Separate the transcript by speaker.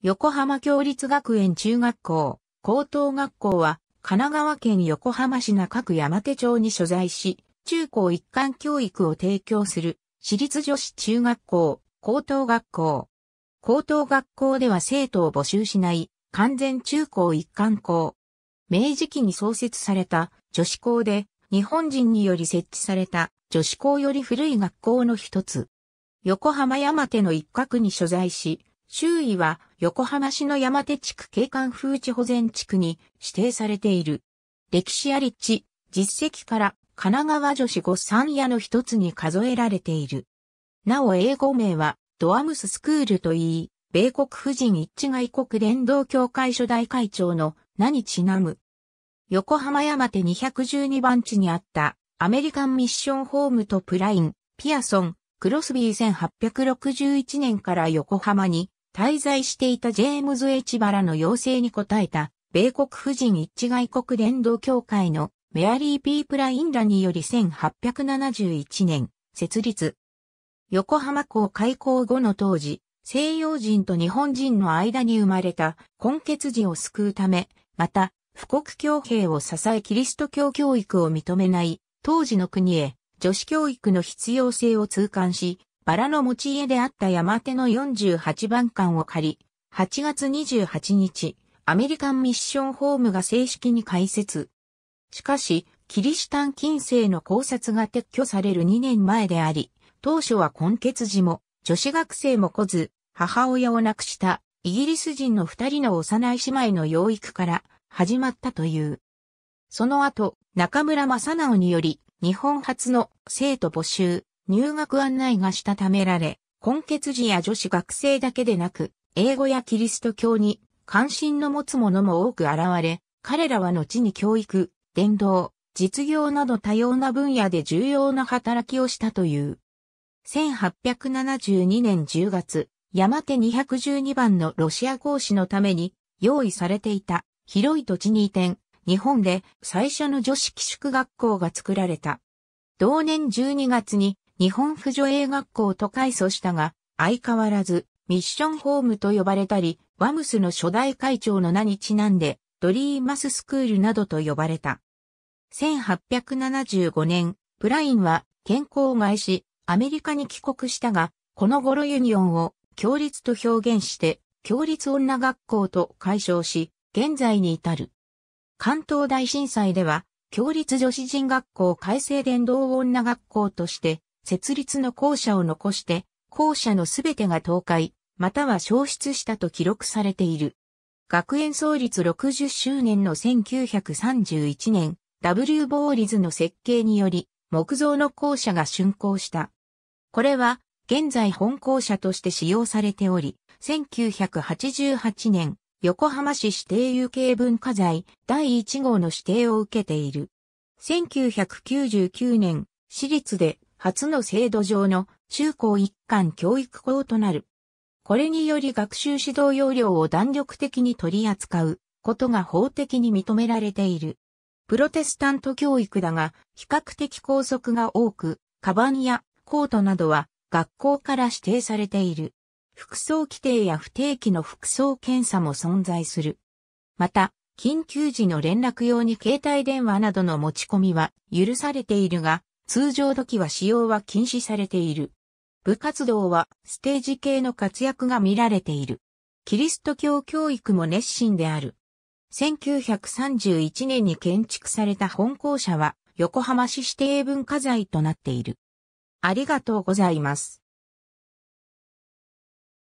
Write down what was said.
Speaker 1: 横浜共立学園中学校、高等学校は、神奈川県横浜市中区山手町に所在し、中高一貫教育を提供する、私立女子中学校、高等学校。高等学校では生徒を募集しない、完全中高一貫校。明治期に創設された女子校で、日本人により設置された女子校より古い学校の一つ。横浜山手の一角に所在し、周囲は横浜市の山手地区景観風地保全地区に指定されている。歴史あり地、実績から神奈川女子御三夜の一つに数えられている。なお英語名はドアムススクールといい、米国婦人一致外国連動協会初代会長の名にちなむ。横浜山手212番地にあったアメリカンミッションホームとプライン、ピアソン、クロスビー1861年から横浜に滞在していたジェームズ・エチバラの要請に応えた、米国婦人一致外国連動協会のメアリー・ピー・プラインらにより1871年、設立。横浜港開港後の当時、西洋人と日本人の間に生まれた根血児を救うため、また、富国強兵を支えキリスト教教育を認めない、当時の国へ女子教育の必要性を痛感し、バラの持ち家であった山手の48番館を借り、8月28日、アメリカンミッションホームが正式に開設。しかし、キリシタン近世の考察が撤去される2年前であり、当初は根血児も、女子学生も来ず、母親を亡くしたイギリス人の二人の幼い姉妹の養育から始まったという。その後、中村正直により、日本初の生徒募集、入学案内がしたためられ、混血児や女子学生だけでなく、英語やキリスト教に関心の持つ者も多く現れ、彼らは後に教育、伝道、実業など多様な分野で重要な働きをしたという。1872年10月、山手212番のロシア講師のために用意されていた広い土地に移転、日本で最初の女子寄宿学校が作られた。同年12月に日本婦女英学校と改祖したが、相変わらず、ミッションホームと呼ばれたり、ワムスの初代会長の名にちなんで、ドリーマススクールなどと呼ばれた。1875年、プラインは健康を害し、アメリカに帰国したが、この頃ユニオンを強立と表現して、強立女学校と解消し、現在に至る。関東大震災では、強立女子人学校改正伝道女学校として、設立の校舎を残して、校舎のすべてが倒壊、または消失したと記録されている。学園創立60周年の1931年、W ボーリズの設計により、木造の校舎が竣工した。これは、現在本校舎として使用されており、1988年、横浜市指定有形文化財第1号の指定を受けている。1999年、私立で初の制度上の中高一貫教育校となる。これにより学習指導要領を弾力的に取り扱うことが法的に認められている。プロテスタント教育だが、比較的拘束が多く、カバンやコートなどは学校から指定されている。服装規定や不定期の服装検査も存在する。また、緊急時の連絡用に携帯電話などの持ち込みは許されているが、通常時は使用は禁止されている。部活動はステージ系の活躍が見られている。キリスト教教育も熱心である。1931年に建築された本校舎は横浜市指定文化財となっている。ありがとうございます。